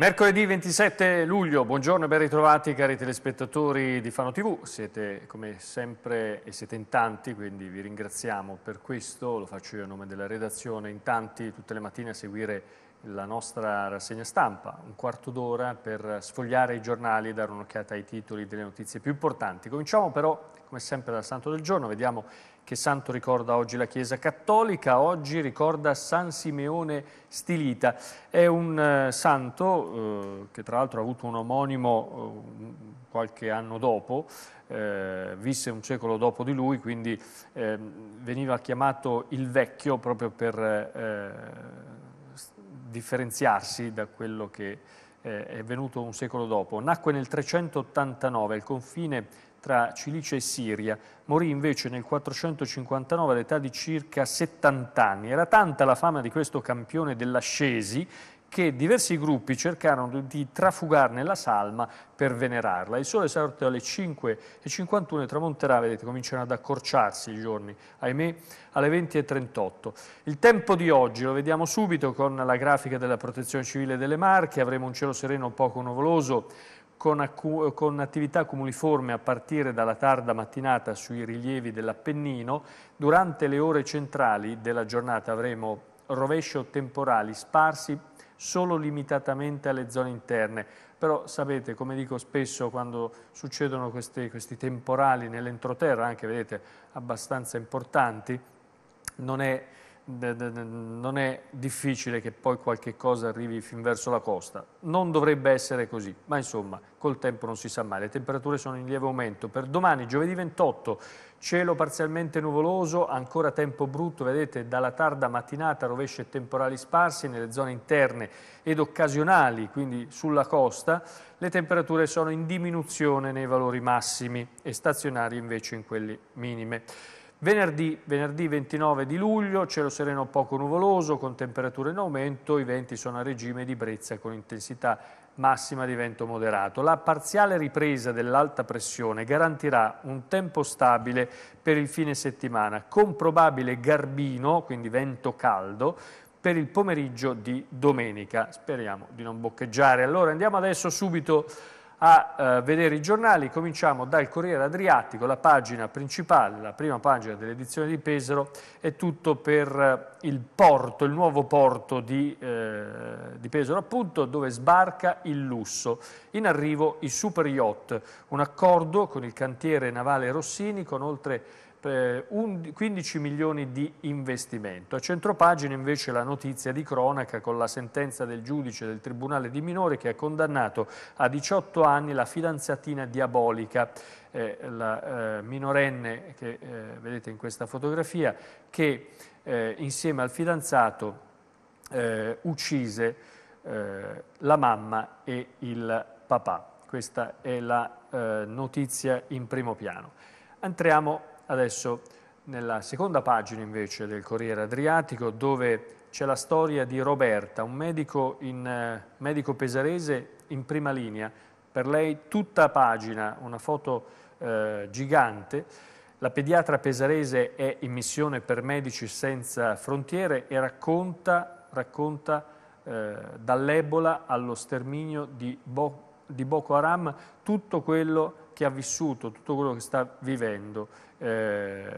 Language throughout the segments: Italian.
Mercoledì 27 luglio, buongiorno e ben ritrovati cari telespettatori di Fano TV, siete come sempre e siete in tanti, quindi vi ringraziamo per questo, lo faccio io a nome della redazione, in tanti tutte le mattine a seguire la nostra rassegna stampa, un quarto d'ora per sfogliare i giornali e dare un'occhiata ai titoli delle notizie più importanti. Cominciamo però, come sempre, dal Santo del Giorno, vediamo che santo ricorda oggi la Chiesa Cattolica, oggi ricorda San Simeone Stilita. È un eh, santo eh, che tra l'altro ha avuto un omonimo eh, qualche anno dopo, eh, visse un secolo dopo di lui, quindi ehm, veniva chiamato il vecchio proprio per eh, differenziarsi da quello che eh, è venuto un secolo dopo. Nacque nel 389 al confine tra Cilicia e Siria, morì invece nel 459 all'età di circa 70 anni. Era tanta la fama di questo campione dell'ascesi che diversi gruppi cercarono di trafugarne la salma per venerarla. Il sole sorto alle 5.51 e tramonterà, vedete, cominciano ad accorciarsi i giorni, ahimè, alle 20.38. Il tempo di oggi lo vediamo subito con la grafica della protezione civile delle Marche, avremo un cielo sereno poco nuvoloso, con, con, attività cumuliforme a partire dalla tarda mattinata sui rilievi dell'Appennino. Durante le ore centrali della giornata avremo rovescio temporali sparsi solo limitatamente alle zone interne. Però sapete, come dico spesso quando succedono questi, questi temporali nell'entroterra, anche vedete abbastanza importanti, non è non è difficile che poi qualche cosa arrivi fin verso la costa. Non dovrebbe essere così, ma insomma col tempo non si sa mai. Le temperature sono in lieve aumento. Per domani, giovedì 28, cielo parzialmente nuvoloso, ancora tempo brutto, vedete dalla tarda mattinata rovesce temporali sparsi nelle zone interne ed occasionali, quindi sulla costa. Le temperature sono in diminuzione nei valori massimi e stazionari invece in quelli minime. Venerdì, venerdì, 29 di luglio, cielo sereno poco nuvoloso, con temperature in aumento, i venti sono a regime di brezza con intensità massima di vento moderato. La parziale ripresa dell'alta pressione garantirà un tempo stabile per il fine settimana, con probabile garbino, quindi vento caldo, per il pomeriggio di domenica. Speriamo di non boccheggiare. Allora andiamo adesso subito a eh, vedere i giornali. Cominciamo dal Corriere Adriatico, la pagina principale, la prima pagina dell'edizione di Pesaro, è tutto per eh, il porto, il nuovo porto di, eh, di Pesaro, appunto, dove sbarca il lusso. In arrivo i super yacht, un accordo con il cantiere navale Rossini con oltre 15 eh, milioni di investimento. A centropagina invece la notizia di cronaca con la sentenza del giudice del Tribunale di Minore che ha condannato a 18 anni la fidanzatina diabolica, eh, la eh, minorenne che eh, vedete in questa fotografia, che eh, insieme al fidanzato eh, uccise la mamma e il papà. Questa è la notizia in primo piano. Entriamo Adesso nella seconda pagina invece del Corriere Adriatico dove c'è la storia di Roberta, un medico, in, eh, medico, pesarese in prima linea, per lei tutta pagina, una foto eh, gigante, la pediatra pesarese è in missione per Medici Senza Frontiere e racconta, racconta eh, dall'Ebola allo sterminio di, Bo, di Boko Haram tutto quello che che ha vissuto tutto quello che sta vivendo eh,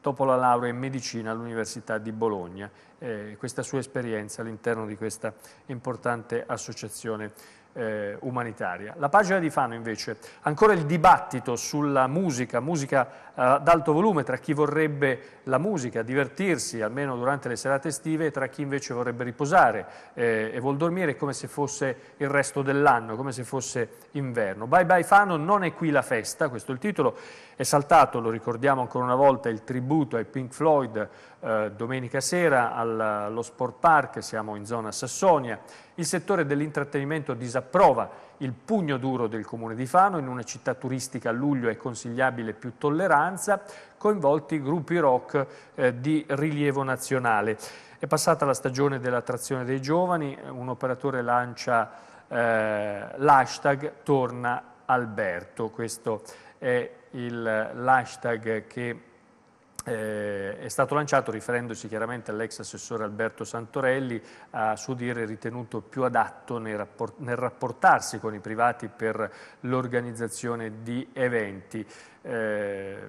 dopo la laurea in medicina all'Università di Bologna, eh, questa sua esperienza all'interno di questa importante associazione eh, umanitaria. La pagina di Fano invece, ancora il dibattito sulla musica, musica eh, ad alto volume tra chi vorrebbe la musica, divertirsi almeno durante le serate estive e tra chi invece vorrebbe riposare eh, e vuol dormire come se fosse il resto dell'anno, come se fosse inverno. Bye bye Fano, non è qui la festa, questo è il titolo. È saltato, lo ricordiamo ancora una volta, il tributo ai Pink Floyd eh, domenica sera allo Sport Park, siamo in zona Sassonia. Il settore dell'intrattenimento disapprova il pugno duro del Comune di Fano, in una città turistica a luglio è consigliabile più tolleranza, coinvolti gruppi rock eh, di rilievo nazionale. È passata la stagione dell'attrazione dei giovani, un operatore lancia eh, l'hashtag Torna Alberto, questo è l'hashtag che eh, è stato lanciato riferendosi chiaramente all'ex assessore Alberto Santorelli, a suo dire ritenuto più adatto nel, rapport nel rapportarsi con i privati per l'organizzazione di eventi. Eh,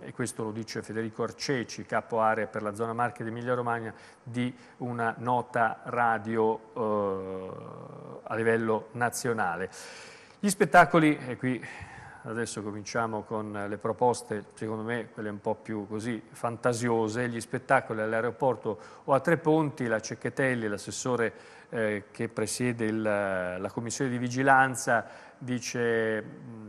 e questo lo dice Federico Arceci, capo area per la zona Marche ed Emilia Romagna, di una nota radio eh, a livello nazionale. Gli spettacoli, e qui adesso cominciamo con eh, le proposte, secondo me quelle un po' più così fantasiose, gli spettacoli all'aeroporto o a Tre Ponti, la Cecchetelli, l'assessore eh, che presiede il, la commissione di vigilanza, dice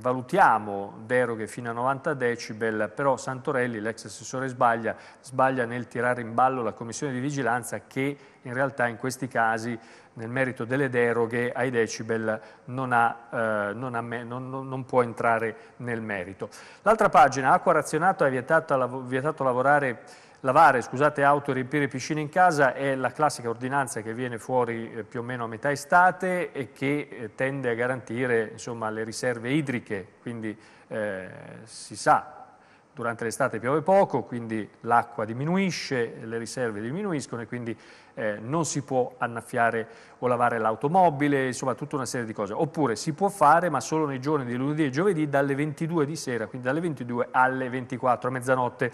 valutiamo deroghe fino a 90 decibel, però Santorelli, l'ex assessore sbaglia, sbaglia nel tirare in ballo la commissione di vigilanza che in realtà in questi casi nel merito delle deroghe ai decibel non, ha, eh, non, ha, non, non può entrare nel merito. L'altra pagina, acqua razionata è vietato, vietato lavorare Lavare, scusate, auto e riempire piscine in casa è la classica ordinanza che viene fuori eh, più o meno a metà estate e che eh, tende a garantire insomma, le riserve idriche, quindi eh, si sa, durante l'estate piove poco, quindi l'acqua diminuisce, le riserve diminuiscono e quindi eh, non si può annaffiare o lavare l'automobile, insomma tutta una serie di cose. Oppure si può fare, ma solo nei giorni di lunedì e giovedì dalle 22 di sera, quindi dalle 22 alle 24 a mezzanotte.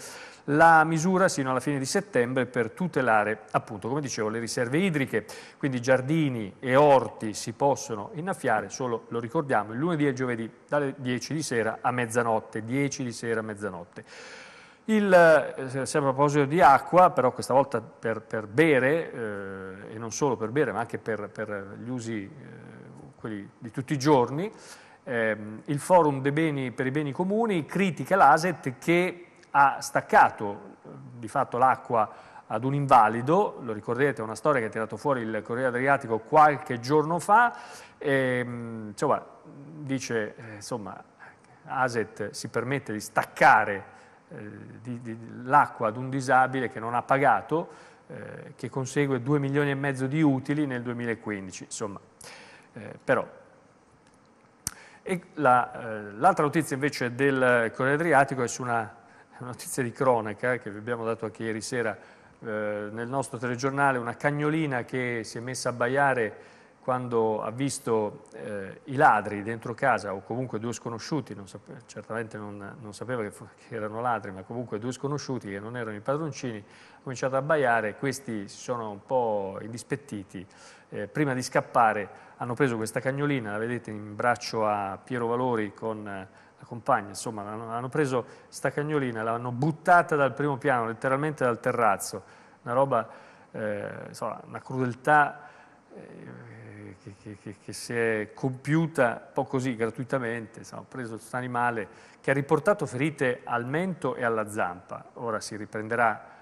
La misura sino alla fine di settembre per tutelare, appunto, come dicevo, le riserve idriche, quindi giardini e orti si possono innaffiare solo, lo ricordiamo, il lunedì e il giovedì dalle 10 di sera a mezzanotte, 10 di sera a mezzanotte. Il, eh, sempre a proposito di acqua, però questa volta per, per bere, eh, e non solo per bere, ma anche per, per gli usi eh, quelli di tutti i giorni, ehm, il Forum beni, per i beni comuni critica l'ASET che ha staccato eh, di fatto l'acqua ad un invalido, lo ricorderete, è una storia che ha tirato fuori il Corriere Adriatico qualche giorno fa, ehm, insomma, dice, eh, insomma, ASET si permette di staccare eh, l'acqua ad un disabile che non ha pagato, eh, che consegue 2 milioni e mezzo di utili nel 2015. Insomma, eh, però. l'altra la, eh, notizia invece del Corriere Adriatico è su una, una, notizia di cronaca che vi abbiamo dato anche ieri sera eh, nel nostro telegiornale, una cagnolina che si è messa a baiare quando ha visto eh, i ladri dentro casa o comunque due sconosciuti, non sapeva, certamente non, non sapeva che, che, erano ladri, ma comunque due sconosciuti che non erano i padroncini, ha cominciato a abbaiare, questi si sono un po' indispettiti, eh, prima di scappare hanno preso questa cagnolina, la vedete in braccio a Piero Valori con eh, la compagna, insomma hanno, hanno preso questa cagnolina, l'hanno buttata dal primo piano, letteralmente dal terrazzo, una roba, insomma, eh, una crudeltà eh, che, che, che, si è compiuta un po' così gratuitamente, insomma, ho preso questo animale che ha riportato ferite al mento e alla zampa, ora si riprenderà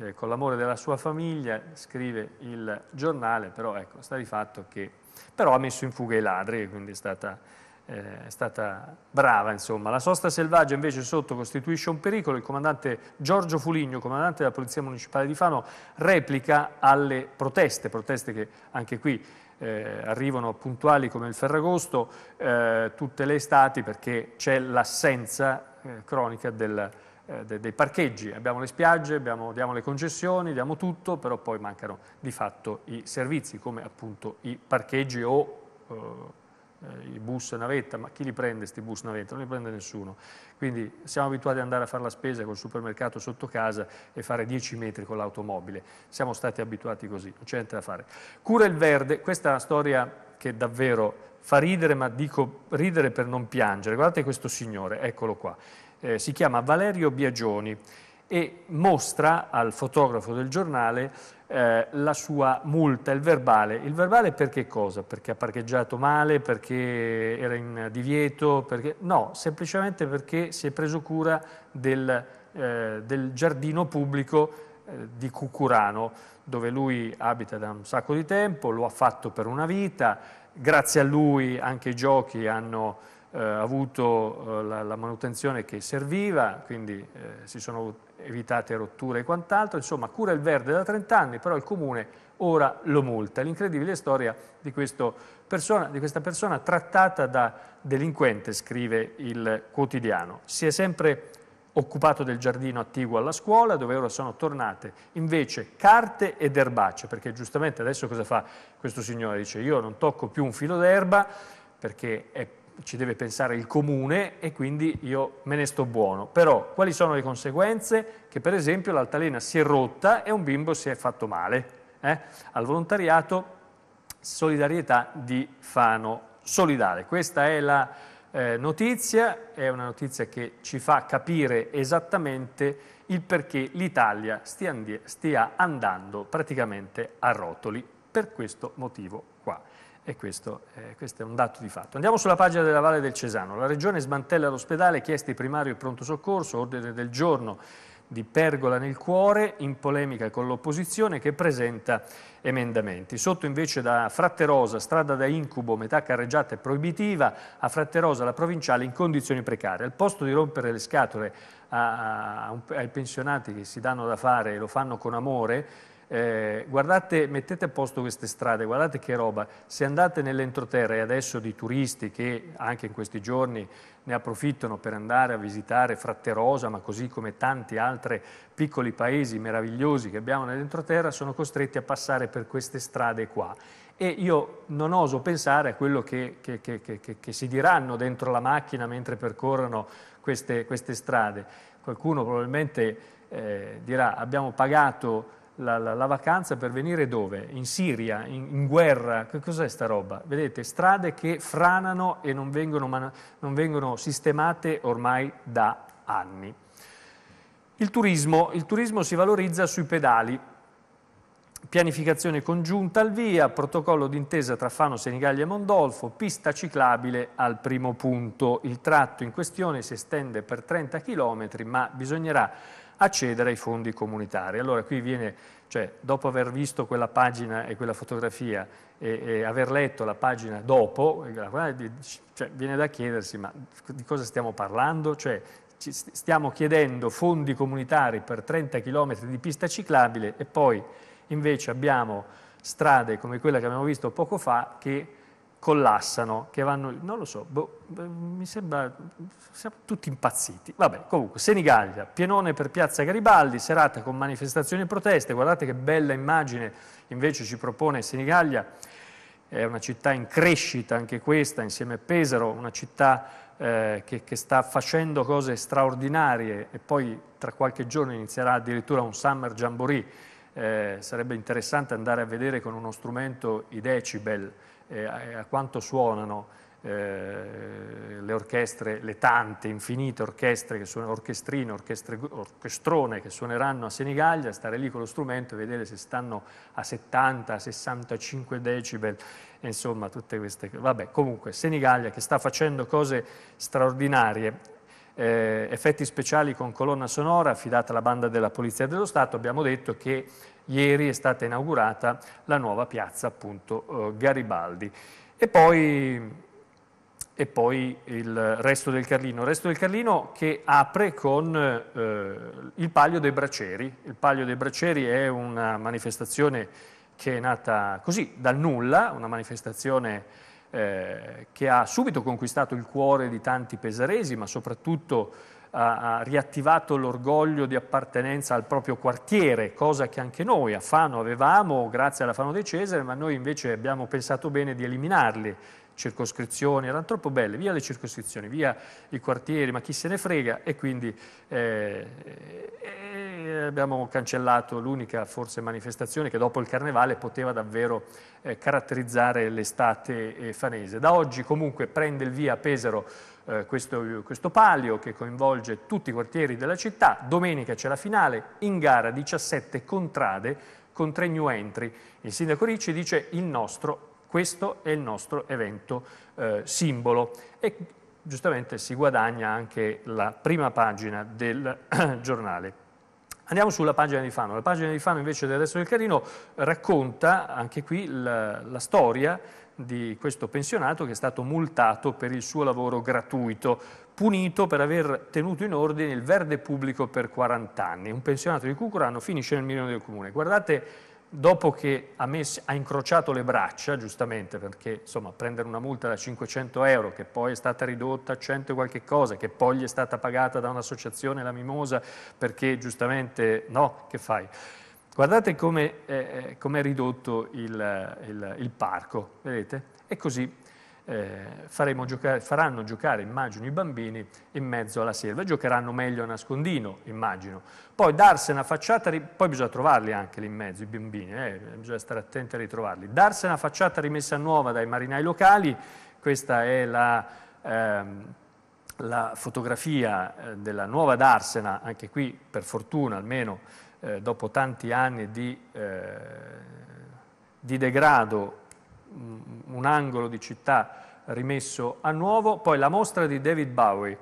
eh, con l'amore della sua famiglia, scrive il giornale, però ecco, sta di fatto che però ha messo in fuga i ladri, quindi è stata eh, è stata brava, insomma. La sosta selvaggia invece sotto costituisce un pericolo. Il comandante Giorgio Fuligno, comandante della Polizia Municipale di Fano, replica alle proteste, proteste che anche qui eh, arrivano puntuali come il Ferragosto eh, tutte le estati perché c'è l'assenza eh, cronica del, eh, dei parcheggi. Abbiamo le spiagge, abbiamo, diamo le concessioni, diamo tutto, però poi mancano di fatto i servizi come appunto i parcheggi o eh, eh, i bus navetta, ma chi li prende questi bus navetta? Non li prende nessuno. Quindi siamo abituati ad andare a fare la spesa col supermercato sotto casa e fare 10 metri con l'automobile. Siamo stati abituati così, non c'è niente da fare. Cura il verde, questa è una storia che davvero fa ridere, ma dico ridere per non piangere. Guardate questo signore, eccolo qua. Eh, si chiama Valerio Biagioni e mostra al fotografo del giornale eh, la sua multa, il verbale. Il verbale perché cosa? Perché ha parcheggiato male, perché era in divieto? Perché... No, semplicemente perché si è preso cura del, eh, del giardino pubblico eh, di Cucurano, dove lui abita da un sacco di tempo, lo ha fatto per una vita, grazie a lui anche i giochi hanno eh, avuto eh, la, la, manutenzione che serviva, quindi eh, si sono evitate rotture e quant'altro, insomma cura il verde da 30 anni, però il comune ora lo multa. L'incredibile storia di, persona, di, questa persona trattata da delinquente, scrive il quotidiano. Si è sempre occupato del giardino attiguo alla scuola, dove ora sono tornate invece carte ed erbacce, perché giustamente adesso cosa fa questo signore? Dice io non tocco più un filo d'erba perché è ci deve pensare il comune e quindi io me ne sto buono. Però quali sono le conseguenze? Che per esempio l'altalena si è rotta e un bimbo si è fatto male. Eh? Al volontariato solidarietà di Fano Solidale. Questa è la eh, notizia, è una notizia che ci fa capire esattamente il perché l'Italia stia, stia andando praticamente a rotoli per questo motivo e questo, eh, questo, è un dato di fatto. Andiamo sulla pagina della Valle del Cesano. La Regione smantella l'ospedale, chieste primario e pronto soccorso, ordine del giorno di pergola nel cuore, in polemica con l'opposizione che presenta emendamenti. Sotto invece da Fratterosa, strada da incubo, metà carreggiata e proibitiva, a Fratterosa la provinciale in condizioni precarie. Al posto di rompere le scatole a, a, a, ai pensionati che si danno da fare e lo fanno con amore, eh, guardate, mettete a posto queste strade, guardate che roba. Se andate nell'entroterra e adesso di turisti che anche in questi giorni ne approfittano per andare a visitare Fratterosa, ma così come tanti altri piccoli paesi meravigliosi che abbiamo nell'entroterra, sono costretti a passare per queste strade qua. E io non oso pensare a quello che, che, che, che si diranno dentro la macchina mentre percorrono queste, queste strade. Qualcuno probabilmente eh, dirà abbiamo pagato la, la, la vacanza per venire dove? In Siria, in, in guerra, che cos'è sta roba? Vedete, strade che franano e non vengono, man- non vengono sistemate ormai da anni. Il turismo, il turismo si valorizza sui pedali, pianificazione congiunta al via, protocollo d'intesa tra Fano, Senigallia e Mondolfo, pista ciclabile al primo punto. Il tratto in questione si estende per 30 km, ma bisognerà accedere ai fondi comunitari. Allora qui viene, cioè, dopo aver visto quella pagina e quella fotografia e, e aver letto la pagina dopo, eh, cioè, viene da chiedersi ma di cosa stiamo parlando? Cioè, stiamo chiedendo fondi comunitari per 30 km di pista ciclabile e poi invece abbiamo strade come quella che abbiamo visto poco fa che collassano, che vanno, non lo so, boh, mi sembra, siamo tutti impazziti. Vabbè, comunque, Senigallia, pienone per Piazza Garibaldi, serata con manifestazioni e proteste, guardate che bella immagine invece ci propone Senigallia, è una città in crescita anche questa, insieme a Pesaro, una città eh, che, che, sta facendo cose straordinarie e poi tra qualche giorno inizierà addirittura un Summer Jamboree. Eh, sarebbe interessante andare a vedere con uno strumento i decibel eh, a quanto suonano eh, le orchestre, le tante, infinite orchestre, che suonano, orchestrine, orchestre, orchestrone che suoneranno a Senigallia, stare lì con lo strumento e vedere se stanno a 70, a 65 decibel, insomma tutte queste cose. Vabbè, comunque Senigallia che sta facendo cose straordinarie. Eh, effetti speciali con colonna sonora affidata alla banda della Polizia dello Stato, abbiamo detto che ieri è stata inaugurata la nuova piazza appunto eh, Garibaldi. E poi e poi il resto del Carlino. Il resto del Carlino che apre con eh, il Palio dei Braceri. Il Palio dei Braceri è una manifestazione che è nata così, dal nulla, una manifestazione eh, che ha subito conquistato il cuore di tanti pesaresi, ma soprattutto ha, riattivato l'orgoglio di appartenenza al proprio quartiere, cosa che anche noi a Fano avevamo grazie alla Fano dei Cesare, ma noi invece abbiamo pensato bene di eliminarli circoscrizioni, erano troppo belle, via le circoscrizioni, via i quartieri, ma chi se ne frega e quindi eh, eh abbiamo cancellato l'unica forse manifestazione che dopo il carnevale poteva davvero eh, caratterizzare l'estate eh, fanese. Da oggi comunque prende il via Pesaro eh, questo, questo palio che coinvolge tutti i quartieri della città. Domenica c'è la finale, in gara 17 contrade con tre new entry. Il sindaco Ricci dice il nostro, questo è il nostro evento eh, simbolo e giustamente si guadagna anche la prima pagina del giornale. Andiamo sulla pagina di Fano. La pagina di Fano invece del resto del Carino racconta anche qui la, la storia di questo pensionato che è stato multato per il suo lavoro gratuito, punito per aver tenuto in ordine il verde pubblico per 40 anni. Un pensionato di Cucurano finisce nel milione del comune. Guardate, dopo che ha, messo, ha incrociato le braccia, giustamente, perché insomma, prendere una multa da 500 euro, che poi è stata ridotta a 100 e qualche cosa, che poi gli è stata pagata da un'associazione, la Mimosa, perché giustamente no, che fai? Guardate come eh, eh com è ridotto il, il, il, parco, vedete? E così eh, giocare, faranno giocare, immagino, i bambini in mezzo alla selva. Giocheranno meglio a nascondino, immagino. Poi darsi una facciata, poi bisogna trovarli anche lì in mezzo, i bambini, eh, bisogna stare attenti a ritrovarli. Darsi una facciata rimessa nuova dai marinai locali, questa è la... Ehm, la fotografia eh, della nuova Darsena, anche qui per fortuna almeno eh, dopo tanti anni di, eh, di degrado, mm, un angolo di città rimesso a nuovo. Poi la mostra di David Bowie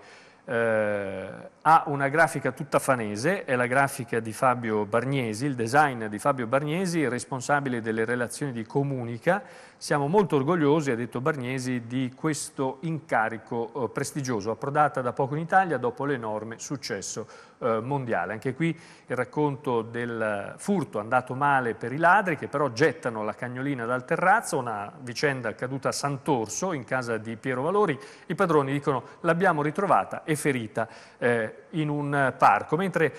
eh, ha una grafica tutta fanese, è la grafica di Fabio Bargnesi, il design di Fabio Bargnesi, responsabile delle relazioni di Comunica, siamo molto orgogliosi, ha detto Barniesi, di questo incarico eh, prestigioso, approdata da poco in Italia dopo l'enorme successo eh, mondiale. Anche qui il racconto del furto andato male per i ladri che però gettano la cagnolina dal terrazzo, una vicenda accaduta a Sant'Orso in casa di Piero Valori. I padroni dicono l'abbiamo ritrovata e ferita eh, in un parco. Mentre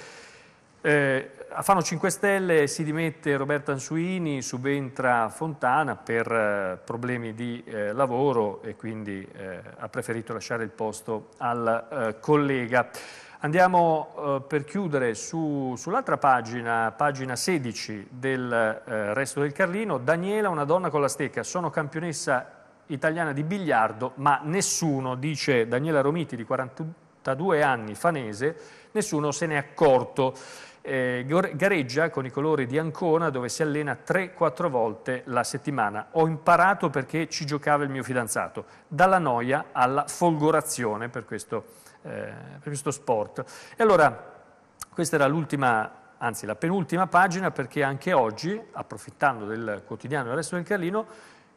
eh, a Fano 5 Stelle si dimette Roberta Ansuini, subentra Fontana per eh, problemi di eh, lavoro e quindi eh, ha preferito lasciare il posto al eh, collega. Andiamo eh, per chiudere su, sull'altra pagina, pagina 16 del Resto del Carlino. Daniela, una donna con la stecca, sono campionessa italiana di biliardo, ma nessuno, dice Daniela Romiti di 41 82 anni fanese, nessuno se n'è accorto. Eh, gareggia con i colori di Ancona dove si allena 3-4 volte la settimana. Ho imparato perché ci giocava il mio fidanzato, dalla noia alla folgorazione per questo, eh, per questo sport. E allora questa era l'ultima, anzi la penultima pagina perché anche oggi, approfittando del quotidiano del resto del Carlino,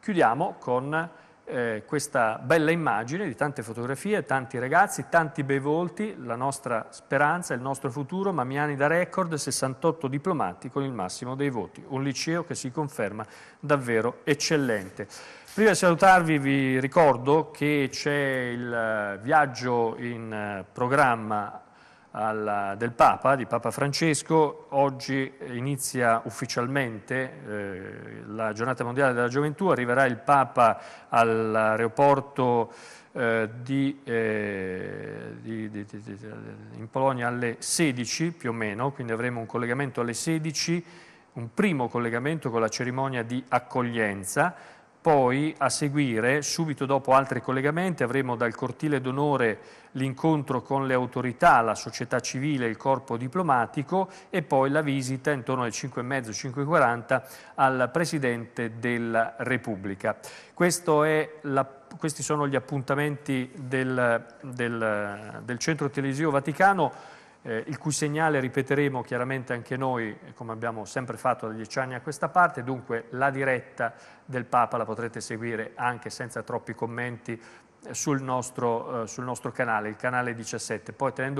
chiudiamo con eh, questa bella immagine di tante fotografie, tanti ragazzi, tanti bei volti, la nostra speranza, il nostro futuro, Mamiani da record, 68 diplomati con il massimo dei voti, un liceo che si conferma davvero eccellente. Prima di salutarvi vi ricordo che c'è il eh, viaggio in eh, programma alla, del Papa, di Papa Francesco. Oggi inizia ufficialmente eh, la giornata mondiale della gioventù, arriverà il Papa all'aeroporto eh, di, eh, di, di, in Polonia alle 16 più o meno, quindi avremo un collegamento alle 16, un primo collegamento con la cerimonia di accoglienza poi a seguire, subito dopo altri collegamenti, avremo dal cortile d'onore l'incontro con le autorità, la società civile, il corpo diplomatico e poi la visita intorno alle 5.30-5.40 al Presidente della Repubblica. La, questi sono gli appuntamenti del, del, del Centro Televisivo Vaticano eh, il cui segnale ripeteremo chiaramente anche noi, eh, come abbiamo sempre fatto da dieci anni a questa parte, dunque la diretta del Papa la potrete seguire anche senza troppi commenti eh, sul nostro, eh, sul nostro canale, il canale 17. Poi tenendo